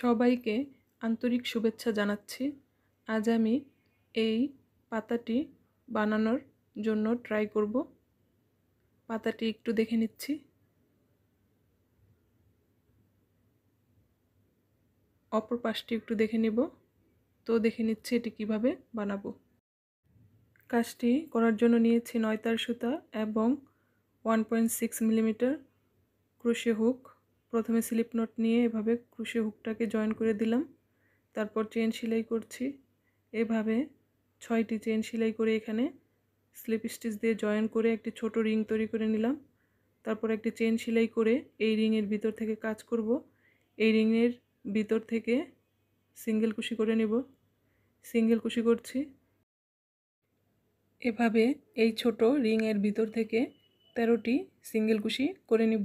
সবাইকে আন্তরিক শুভেচ্ছা জানাচ্ছি আজ আমি এই পাতাটি বানানোর জন্য ট্রাই করব পাতাটি একটু দেখে নিচ্ছি অপর পাশটি একটু দেখে নিব তো দেখে নিচ্ছি এটি কিভাবে বানাবো কাজটি করার জন্য নিয়েছি নয়তার সুতা এবং one point six millimetre crochet hook প্রথমে স্লিপ নট নিয়ে এভাবে ক্রুশে হুকটাকে জয়েন করে দিলাম তারপর চেন সেলাই করছি এভাবে ছয়টি চেন সেলাই করে এখানে স্লিপ স্টিচ দিয়ে জয়েন করে একটি ছোট রিং তৈরি করে নিলাম তারপর একটি চেন সেলাই করে এই রিংয়ের ভিতর থেকে কাজ করব এই রিংয়ের ভিতর থেকে সিঙ্গেল কুশি করে নেব সিঙ্গেল কুশি করছি এভাবে এই ছোট রিংয়ের ভিতর থেকে তেরোটি সিঙ্গেল কুশি করে নেব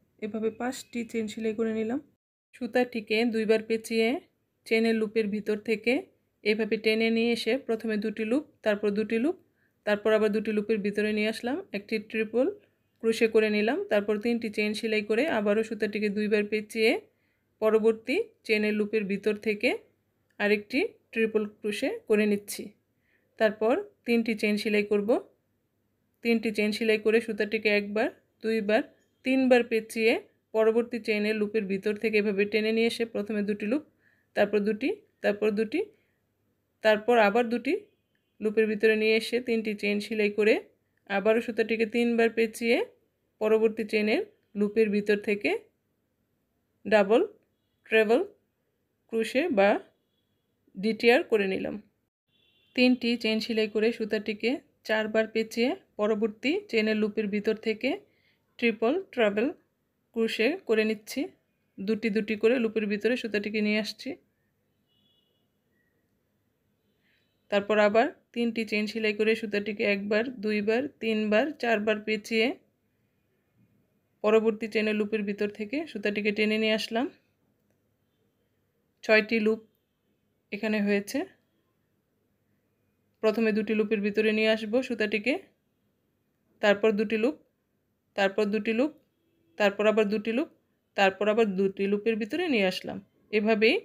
এভাবে পাঁচটি চেন সেলাই করে নিলাম সুতাটিকে দুইবার পেঁচিয়ে চেনের লুপের ভিতর থেকে এভাবে টেনে নিয়ে এসে প্রথমে দুটি লুপ তারপর দুটি লুপ তারপর আবার দুটি লুপের ভিতরে নিয়ে আসলাম একটি ট্রিপল ক্রুশে করে নিলাম তারপর তিনটি চেন সেলাই করে আবারও সুতাটিকে দুইবার পেঁচিয়ে পরবর্তী চেনের লুপের ভিতর থেকে আরেকটি ট্রিপল ক্রুশে করে নিচ্ছি তারপর তিনটি চেন সেলাই করব তিনটি চেন সেলাই করে সুতাটিকে একবার দুইবার তিনবার পেঁচিয়ে পরবর্তী চেইনের লুপের ভিতর থেকে এভাবে টেনে নিয়ে এসে প্রথমে দুটি লুপ তারপর দুটি তারপর দুটি তারপর আবার দুটি লুপের ভিতরে নিয়ে এসে তিনটি চেন সেলাই করে আবারও সুতাটিকে তিনবার পেঁচিয়ে পরবর্তী চেনের লুপের ভিতর থেকে ডাবল ট্রেবল ক্রুশে বা ডিটিআর করে নিলাম তিনটি চেন সেলাই করে সুতাটিকে চারবার পেঁচিয়ে পরবর্তী চেনের লুপের ভিতর থেকে ট্রিপল ট্রাভেল ক্রুশে করে নিচ্ছি দুটি দুটি করে লুপের ভিতরে সুতাটিকে নিয়ে আসছি তারপর আবার তিনটি চেন সেলাই করে সুতাটিকে একবার দুইবার তিনবার চারবার পেঁচিয়ে পরবর্তী চেনের লুপের ভিতর থেকে সুতাটিকে টেনে নিয়ে আসলাম ছয়টি লুপ এখানে হয়েছে প্রথমে দুটি লুপের ভিতরে নিয়ে আসব সুতাটিকে তারপর দুটি লুপ তারপর দুটি লুপ তারপর আবার দুটি লুপ তারপর আবার দুটি লুপের ভিতরে নিয়ে আসলাম এভাবেই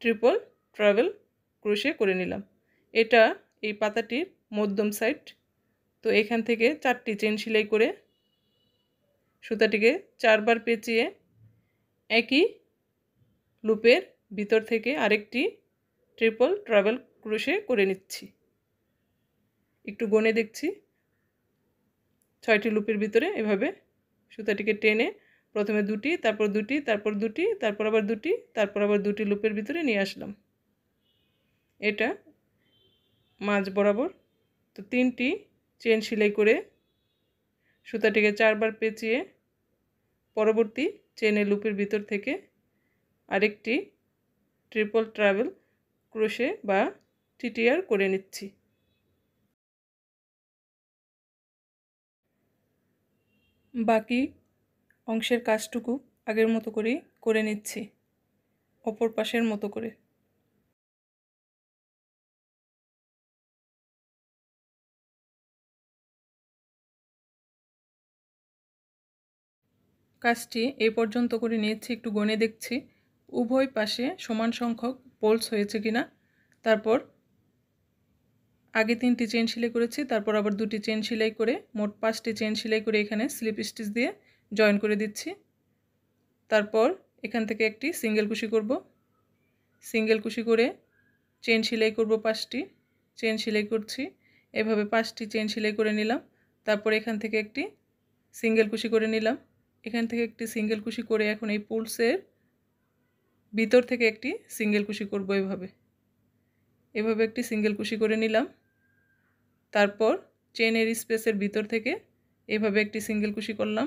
ট্রিপল ট্রাভেল ক্রোশে করে নিলাম এটা এই পাতাটির মধ্যম সাইড তো এখান থেকে চারটি চেন সেলাই করে সুতাটিকে চারবার পেঁচিয়ে একই লুপের ভিতর থেকে আরেকটি ট্রিপল ট্রাভেল ক্রোশে করে নিচ্ছি একটু গনে দেখছি ছয়টি লুপের ভিতরে এভাবে সুতাটিকে টেনে প্রথমে দুটি তারপর দুটি তারপর দুটি তারপর আবার দুটি তারপর আবার দুটি লুপের ভিতরে নিয়ে আসলাম এটা মাঝ বরাবর তো তিনটি চেন সেলাই করে সুতাটিকে চারবার পেঁচিয়ে পরবর্তী চেনের লুপের ভিতর থেকে আরেকটি ট্রিপল ট্রাভেল ক্রোশে বা টিটিআর করে নিচ্ছি বাকি অংশের কাজটুকু আগের মতো করেই করে নিচ্ছি অপর পাশের মতো করে কাজটি এই পর্যন্ত করে নিয়েছি একটু গনে দেখছি উভয় পাশে সমান সংখ্যক পোলস হয়েছে কিনা তারপর আগে তিনটি চেন সেলাই করেছি তারপর আবার দুটি চেন সেলাই করে মোট পাঁচটি চেন সেলাই করে এখানে স্লিপ স্টিচ দিয়ে জয়েন করে দিচ্ছি তারপর এখান থেকে একটি সিঙ্গেল কুশি করব সিঙ্গেল কুশি করে চেন সেলাই করব পাঁচটি চেন সেলাই করছি এভাবে পাঁচটি চেন সেলাই করে নিলাম তারপর এখান থেকে একটি সিঙ্গেল কুশি করে নিলাম এখান থেকে একটি সিঙ্গেল কুশি করে এখন এই পুলসের ভিতর থেকে একটি সিঙ্গেল কুশি করব এভাবে এভাবে একটি সিঙ্গেল কুশি করে নিলাম তারপর চেনের স্পেসের ভিতর থেকে এভাবে একটি সিঙ্গেল কুশি করলাম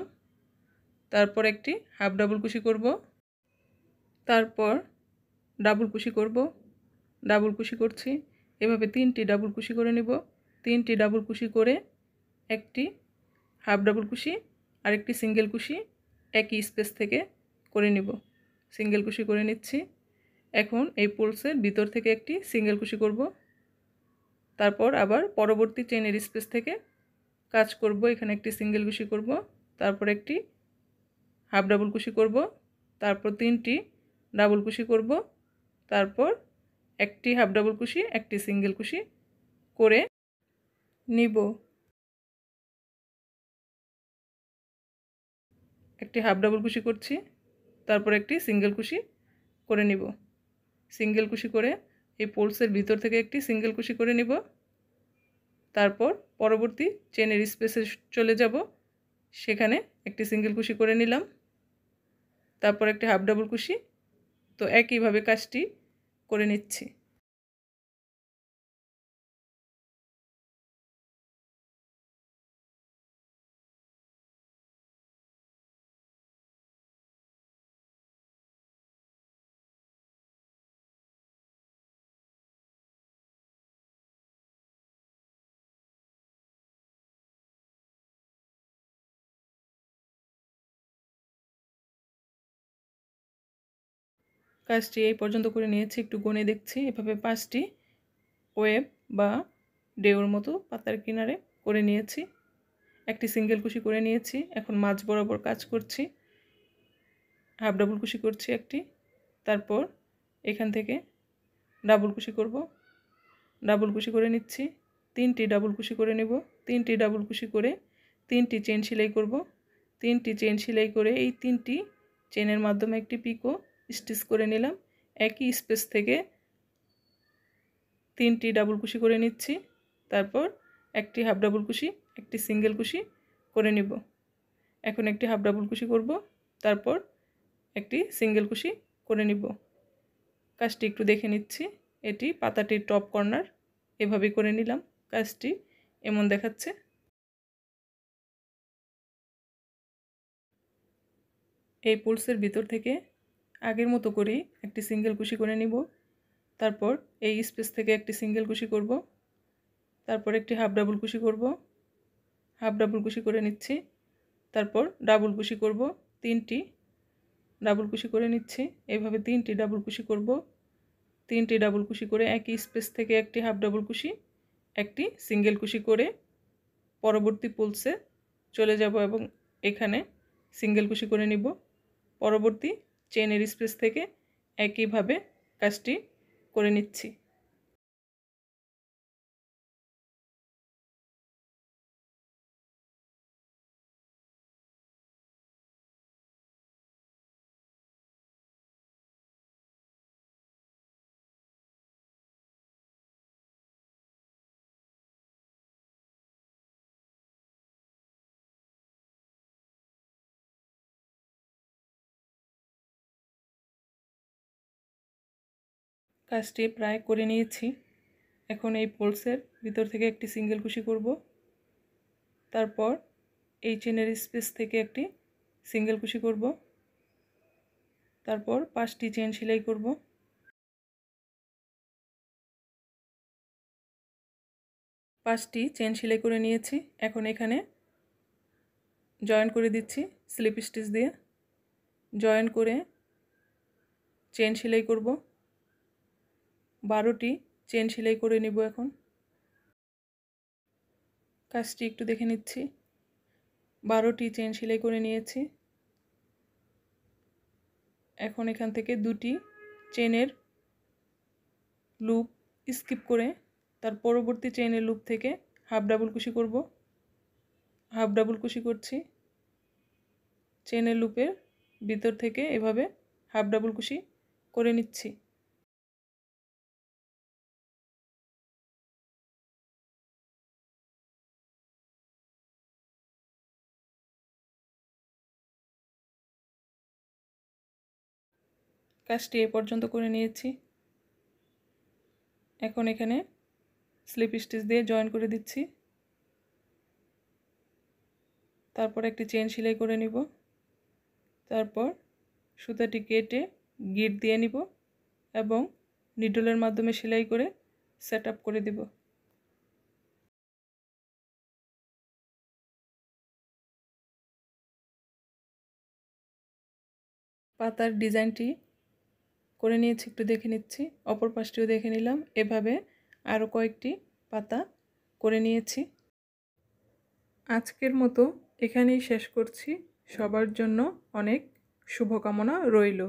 তারপর একটি হাফ ডাবল কুশি করব তারপর ডাবল কুশি করব ডাবল কুশি করছি এভাবে তিনটি ডাবল কুশি করে নিব তিনটি ডাবল কুশি করে একটি হাফ ডাবল কুশি আর একটি সিঙ্গেল কুশি একই স্পেস থেকে করে নিব সিঙ্গেল কুশি করে নিচ্ছি এখন এই পোলসের ভিতর থেকে একটি সিঙ্গেল কুশি করব তারপর আবার পরবর্তী চেনের স্পেস থেকে কাজ করব এখানে একটি সিঙ্গেল কুশি করব তারপর একটি হাফ ডাবল কুশি করব তারপর তিনটি ডাবল কুশি করব তারপর একটি হাফ ডাবল কুশি একটি সিঙ্গেল কুশি করে নিব একটি হাফ ডাবল কুশি করছি তারপর একটি সিঙ্গেল কুশি করে নিব সিঙ্গেল কুশি করে এই পোলসের ভিতর থেকে একটি সিঙ্গেল কুশি করে নিব তারপর পরবর্তী চেনের স্পেসে চলে যাব সেখানে একটি সিঙ্গেল কুশি করে নিলাম তারপর একটি হাফ ডাবল কুশি তো একইভাবে কাজটি করে নিচ্ছি কাজটি এই পর্যন্ত করে নিয়েছি একটু গনে দেখছি এভাবে পাঁচটি ওয়েব বা ডেউর মতো পাতার কিনারে করে নিয়েছি একটি সিঙ্গেল কুশি করে নিয়েছি এখন মাছ বরাবর কাজ করছি হাফ ডাবল কুশি করছি একটি তারপর এখান থেকে ডাবল কুশি করব ডাবল কুশি করে নিচ্ছি তিনটি ডাবল কুশি করে নেব তিনটি ডাবল কুশি করে তিনটি চেন সেলাই করব তিনটি চেন সেলাই করে এই তিনটি চেনের মাধ্যমে একটি পিকো স্টিচ করে নিলাম একই স্পেস থেকে তিনটি ডাবল কুশি করে নিচ্ছি তারপর একটি হাফ ডাবল কুশি একটি সিঙ্গেল কুশি করে নিব এখন একটি হাফ ডাবল কুশি করব তারপর একটি সিঙ্গেল কুশি করে নিব কাজটি একটু দেখে নিচ্ছি এটি পাতাটির টপ কর্নার এভাবে করে নিলাম কাজটি এমন দেখাচ্ছে এই পুলসের ভিতর থেকে আগের মতো করেই একটি সিঙ্গেল কুশি করে নিব তারপর এই স্পেস থেকে একটি সিঙ্গেল কুশি করব তারপর একটি হাফ ডাবল কুশি করব হাফ ডাবল কুশি করে নিচ্ছি তারপর ডাবল কুশি করব তিনটি ডাবল কুশি করে নিচ্ছি এভাবে তিনটি ডাবল কুশি করব তিনটি ডাবল কুশি করে একই স্পেস থেকে একটি হাফ ডাবল কুশি একটি সিঙ্গেল কুশি করে পরবর্তী পুলসে চলে যাব এবং এখানে সিঙ্গেল কুশি করে নিব পরবর্তী চেনের স্পেস থেকে একইভাবে কাজটি করে নিচ্ছি কাজটি প্রায় করে নিয়েছি এখন এই পোলসের ভিতর থেকে একটি সিঙ্গেল কুশি করব তারপর এই চেনের স্পেস থেকে একটি সিঙ্গেল কুশি করব তারপর পাঁচটি চেন সেলাই করব পাঁচটি চেন সেলাই করে নিয়েছি এখন এখানে জয়েন করে দিচ্ছি স্লিপ স্টিচ দিয়ে জয়েন করে চেন সেলাই করবো বারোটি চেন সেলাই করে নেব এখন কাজটি একটু দেখে নিচ্ছি বারোটি চেন সেলাই করে নিয়েছি এখন এখান থেকে দুটি চেনের লুপ স্কিপ করে তার পরবর্তী চেনের লুপ থেকে হাফ ডাবল কুশি করব হাফ ডাবল কুশি করছি চেনের লুপের ভিতর থেকে এভাবে হাফ ডাবল কুশি করে নিচ্ছি কাজটি এ পর্যন্ত করে নিয়েছি এখন এখানে স্লিপ স্টিচ দিয়ে জয়েন করে দিচ্ছি তারপর একটি চেন সেলাই করে নিব তারপর সুতাটি কেটে গিট দিয়ে নিব এবং নিডলের মাধ্যমে সেলাই করে সেট করে দিব পাতার ডিজাইনটি করে নিয়েছি একটু দেখে নিচ্ছি অপর পাশটিও দেখে নিলাম এভাবে আরও কয়েকটি পাতা করে নিয়েছি আজকের মতো এখানেই শেষ করছি সবার জন্য অনেক শুভকামনা রইল